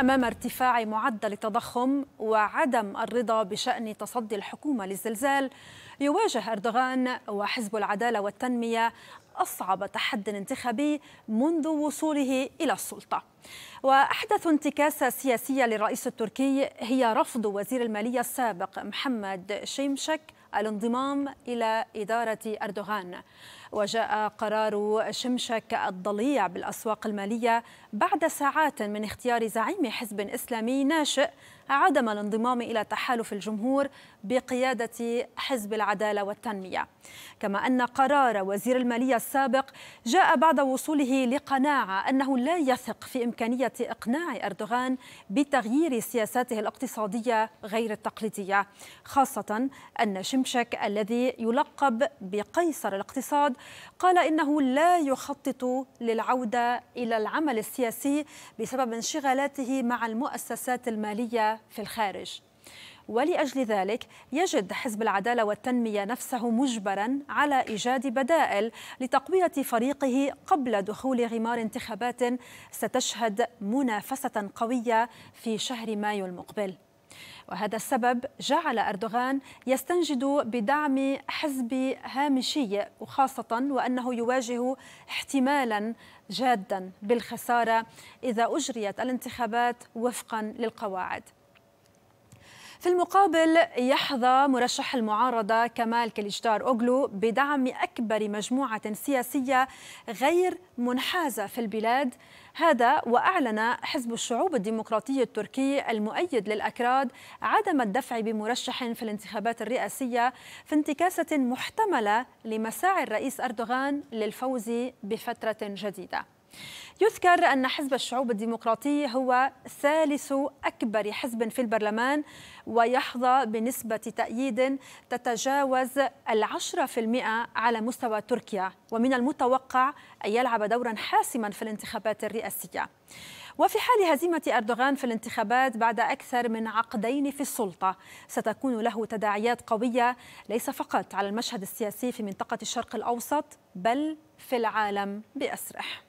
أمام ارتفاع معدل التضخم وعدم الرضا بشأن تصدي الحكومة للزلزال يواجه أردوغان وحزب العدالة والتنمية أصعب تحد انتخابي منذ وصوله إلى السلطة وأحدث انتكاسة سياسية للرئيس التركي هي رفض وزير المالية السابق محمد شيمشك الانضمام إلى إدارة أردوغان وجاء قرار شمشك الضليع بالأسواق المالية بعد ساعات من اختيار زعيم حزب إسلامي ناشئ عدم الانضمام إلى تحالف الجمهور بقيادة حزب العدالة والتنمية كما أن قرار وزير المالية السابق جاء بعد وصوله لقناعة أنه لا يثق في إمكانية إقناع أردوغان بتغيير سياساته الاقتصادية غير التقليدية خاصة أن شمشك شمشك الذي يلقب بقيصر الاقتصاد قال إنه لا يخطط للعودة إلى العمل السياسي بسبب انشغالاته مع المؤسسات المالية في الخارج ولأجل ذلك يجد حزب العدالة والتنمية نفسه مجبرا على إيجاد بدائل لتقوية فريقه قبل دخول غمار انتخابات ستشهد منافسة قوية في شهر مايو المقبل وهذا السبب جعل أردوغان يستنجد بدعم حزب هامشي وخاصة وأنه يواجه احتمالا جادا بالخسارة إذا أجريت الانتخابات وفقا للقواعد في المقابل يحظى مرشح المعارضة كمال كليجدار أوغلو بدعم أكبر مجموعة سياسية غير منحازة في البلاد هذا وأعلن حزب الشعوب الديمقراطي التركي المؤيد للأكراد عدم الدفع بمرشح في الانتخابات الرئاسية في انتكاسة محتملة لمساعي الرئيس أردوغان للفوز بفترة جديدة يذكر أن حزب الشعوب الديمقراطي هو ثالث أكبر حزب في البرلمان ويحظى بنسبة تأييد تتجاوز العشرة في المئة على مستوى تركيا ومن المتوقع أن يلعب دورا حاسما في الانتخابات الرئاسية وفي حال هزيمة أردوغان في الانتخابات بعد أكثر من عقدين في السلطة ستكون له تداعيات قوية ليس فقط على المشهد السياسي في منطقة الشرق الأوسط بل في العالم بأسره